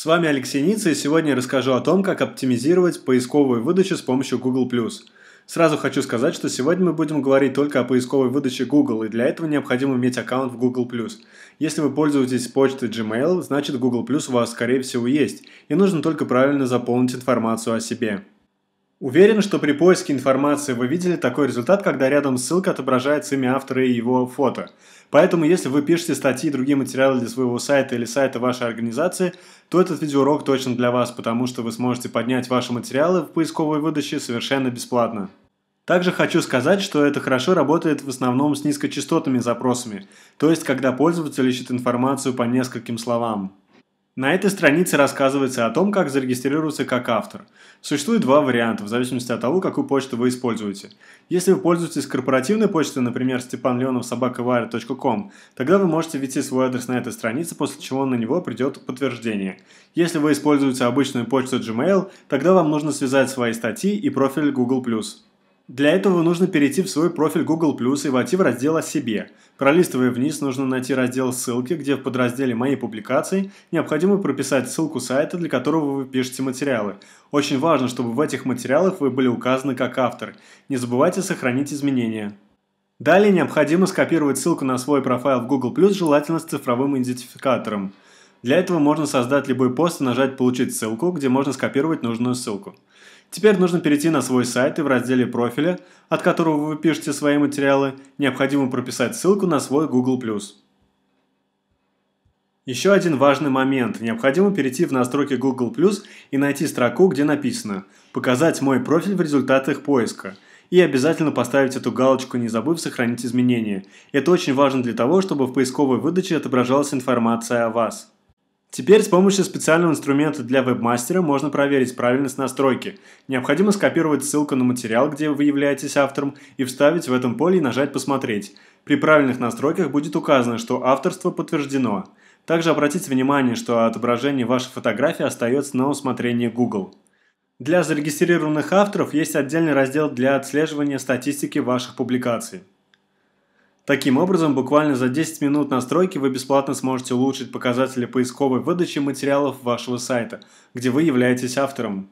С вами Алексей Ницца и сегодня я расскажу о том, как оптимизировать поисковую выдачу с помощью Google+. Сразу хочу сказать, что сегодня мы будем говорить только о поисковой выдаче Google, и для этого необходимо иметь аккаунт в Google+. Если вы пользуетесь почтой Gmail, значит Google+, у вас, скорее всего, есть, и нужно только правильно заполнить информацию о себе. Уверен, что при поиске информации вы видели такой результат, когда рядом ссылка отображается имя автора и его фото. Поэтому, если вы пишете статьи и другие материалы для своего сайта или сайта вашей организации, то этот видеоурок точно для вас, потому что вы сможете поднять ваши материалы в поисковой выдаче совершенно бесплатно. Также хочу сказать, что это хорошо работает в основном с низкочастотными запросами, то есть когда пользователь ищет информацию по нескольким словам. На этой странице рассказывается о том, как зарегистрироваться как автор. Существует два варианта, в зависимости от того, какую почту вы используете. Если вы пользуетесь корпоративной почтой, например, stepanleonov.sobakavire.com, тогда вы можете ввести свой адрес на этой странице, после чего на него придет подтверждение. Если вы используете обычную почту Gmail, тогда вам нужно связать свои статьи и профиль Google+. Для этого нужно перейти в свой профиль Google+, Plus и войти в раздел «О себе». Пролистывая вниз, нужно найти раздел «Ссылки», где в подразделе «Мои публикации» необходимо прописать ссылку сайта, для которого вы пишете материалы. Очень важно, чтобы в этих материалах вы были указаны как автор. Не забывайте сохранить изменения. Далее необходимо скопировать ссылку на свой профайл в Google+, желательно с цифровым идентификатором – для этого можно создать любой пост и нажать «Получить ссылку», где можно скопировать нужную ссылку. Теперь нужно перейти на свой сайт и в разделе «Профиля», от которого вы пишете свои материалы, необходимо прописать ссылку на свой Google+. Еще один важный момент. Необходимо перейти в настройки Google+, и найти строку, где написано «Показать мой профиль в результатах поиска». И обязательно поставить эту галочку, не забыв сохранить изменения. Это очень важно для того, чтобы в поисковой выдаче отображалась информация о вас. Теперь с помощью специального инструмента для вебмастера можно проверить правильность настройки. Необходимо скопировать ссылку на материал, где вы являетесь автором, и вставить в этом поле и нажать «Посмотреть». При правильных настройках будет указано, что авторство подтверждено. Также обратите внимание, что отображение вашей фотографии остается на усмотрение Google. Для зарегистрированных авторов есть отдельный раздел для отслеживания статистики ваших публикаций. Таким образом, буквально за 10 минут настройки вы бесплатно сможете улучшить показатели поисковой выдачи материалов вашего сайта, где вы являетесь автором.